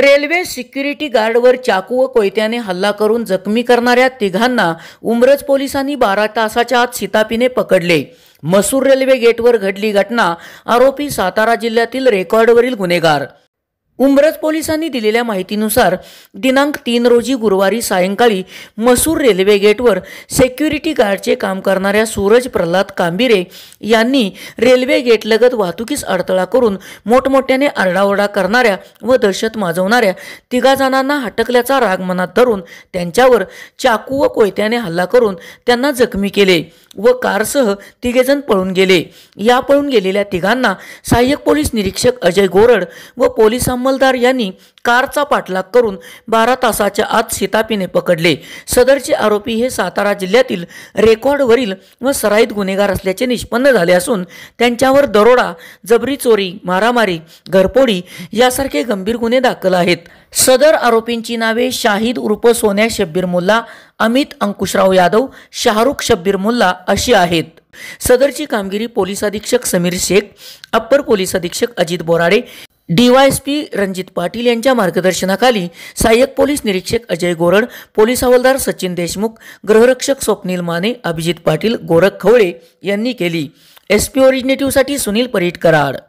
railway security गार्डवर चाकू व कोयत्याने हल्ला करून जखमी करणाऱ्या तिघांना उमरज पोलिसांनी बारा तासाच्या आत सितापीने पकडले मसूर रेल्वे गेटवर घडली घटना आरोपी सातारा जिल्ह्यातील रेकॉर्डवरील गुन्हेगार उमरज पोलिसांनी दिलेल्या माहितीनुसार दिनांक तीन रोजी गुरुवारी सायंकाळी मसूर रेल्वे गेटवर सेक्युरिटी गार्डचे काम करणाऱ्या सूरज प्रल्हाद कांबिरे यांनी रेल्वे गेटलगत वाहतुकीस अडथळा करून मोठमोठ्याने आरडाओरडा करणाऱ्या व दहशत माजवणाऱ्या तिघा जणांना हटकल्याचा राग मनात धरून त्यांच्यावर चाकू व कोयत्याने हल्ला करून त्यांना जखमी केले व कारसह तिघेजण पळून गेले या पळून गेलेल्या तिघांना सहाय्यक पोलीस निरीक्षक अजय गोरड व पोलिसांमध्ये अंमलदार यांनी कारचा पाठलाग करून बारा तासाच्या आत शितापीने पकडले सदरचे आरोपी हे सातारा जिल्ह्यातील रेकॉर्डवरील व सराईत गुन्हेगार असल्याचे निष्पन्न झाले असून त्यांच्यावर दरोडा जबरी चोरी मारामारी घरपोडी यासारखे गंभीर गुन्हे दाखल आहेत सदर आरोपींची नावे शाहिद उर्फ सोन्या शब्बीर मुल्ला अमित अंकुशराव यादव शाहरुख शब्बीर मुल्ला अशी आहेत सदरची कामगिरी पोलीस अधीक्षक समीर शेख अप्पर पोलीस अधीक्षक अजित बोराडे पी रणजित पाटील यांच्या मार्गदर्शनाखाली सहाय्यक पोलीस निरीक्षक अजय गोरड पोलीस हवालदार सचिन देशमुख गृहरक्षक स्वप्नील माने अभिजित पाटील गोरख खवळे यांनी केली एस पी ओरिजिनेटिव्हसाठी सुनील परीट कराड